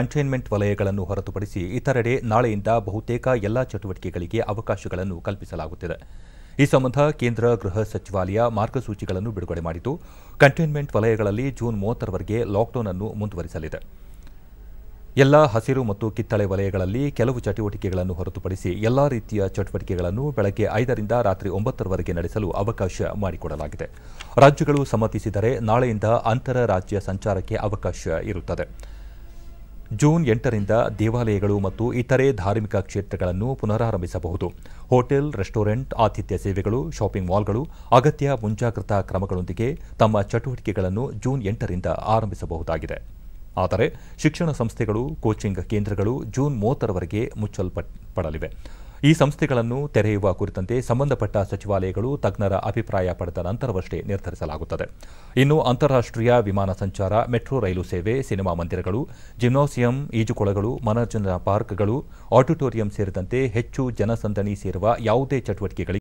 containment ವಲಯಗಳನ್ನು ಹೊರತುಪಡಿಸಿ ಇತರೆಡೆ ನಾಳೆಯಿಂದ ಬಹುತೇಕ ಎಲ್ಲಾ ಚಟುವಟಿಕೆಗಳಿಗೆ ಅವಕಾಶಗಳನ್ನು ಕಲ್ಪಿಸಲಾಗುತ್ತಿದೆ ಈ ಸಂಬಂಧ ಕೇಂದ್ರ ಗೃಹ ಸಚಿವಾಲಯ ಮಾರ್ಗಸೂಚಿಗಳನ್ನು ಬಿಡುಗಡೆ ಮಾಡಿದ್ದು ಕಂಟೈನ್ಮೆಂಟ್ ವಲಯಗಳಲ್ಲಿ ಜೂನ್ ಮೂವತ್ತರವರೆಗೆ ಲಾಕ್ಡೌನ್ ಅನ್ನು ಮುಂದುವರಿಸಲಿದೆ ಎಲ್ಲ ಹಸಿರು ಮತ್ತು ಕಿತ್ತಳೆ ವಲಯಗಳಲ್ಲಿ ಕೆಲವು ಚಟುವಟಿಕೆಗಳನ್ನು ಹೊರತುಪಡಿಸಿ ಎಲ್ಲಾ ರೀತಿಯ ಚಟುವಟಿಕೆಗಳನ್ನು ಬೆಳಗ್ಗೆ ಐದರಿಂದ ರಾತ್ರಿ ಒಂಬತ್ತರವರೆಗೆ ನಡೆಸಲು ಅವಕಾಶ ಮಾಡಿಕೊಡಲಾಗಿದೆ ರಾಜ್ಯಗಳು ಸಮ್ಮತಿಸಿದರೆ ನಾಳೆಯಿಂದ ಅಂತರ ರಾಜ್ಯ ಸಂಚಾರಕ್ಕೆ ಅವಕಾಶ ಇರುತ್ತದೆ ಜೂನ್ ಎಂಟರಿಂದ ದೇವಾಲಯಗಳು ಮತ್ತು ಇತರೆ ಧಾರ್ಮಿಕ ಕ್ಷೇತ್ರಗಳನ್ನು ಪುನರಾರಂಭಿಸಬಹುದು ಹೋಟೆಲ್ ರೆಸ್ಟೋರೆಂಟ್ ಆತಿಥ್ಯ ಸೇವೆಗಳು ಶಾಪಿಂಗ್ ಮಾಲ್ಗಳು ಅಗತ್ಯ ಮುಂಜಾಗ್ರತಾ ಕ್ರಮಗಳೊಂದಿಗೆ ತಮ್ಮ ಚಟುವಟಿಕೆಗಳನ್ನು ಜೂನ್ ಎಂಟರಿಂದ ಆರಂಭಿಸಬಹುದಾಗಿದೆ ಆದರೆ ಶಿಕ್ಷಣ ಸಂಸ್ಥೆಗಳು ಕೋಚಿಂಗ್ ಕೇಂದ್ರಗಳು ಜೂನ್ ಮೂವತ್ತರವರೆಗೆ ಮುಚ್ಚಲ್ಪಡಲಿವೆ ಈ ಸಂಸ್ಥೆಗಳನ್ನು ತೆರೆಯುವ ಕುರಿತಂತೆ ಸಂಬಂಧಪಟ್ಟ ಸಚಿವಾಲಯಗಳು ತಜ್ಞರ ಅಭಿಪ್ರಾಯ ಪಡೆದ ನಂತರವಷ್ಟೇ ನಿರ್ಧರಿಸಲಾಗುತ್ತದೆ ಇನ್ನು ಅಂತಾರಾಷ್ಟೀಯ ವಿಮಾನ ಸಂಚಾರ ಮೆಟ್ರೋ ರೈಲು ಸೇವೆ ಸಿನಿಮಾ ಮಂದಿರಗಳು ಜಿಮ್ನಾಸಿಯಂ ಈಜುಕೊಳಗಳು ಮನರಂಜನಾ ಪಾರ್ಕ್ಗಳು ಆಡಿಟೋರಿಯಂ ಸೇರಿದಂತೆ ಹೆಚ್ಚು ಜನಸಂದಣಿ ಸೇರುವ ಯಾವುದೇ ಚಟುವಟಿಕೆಗಳಿಗೆ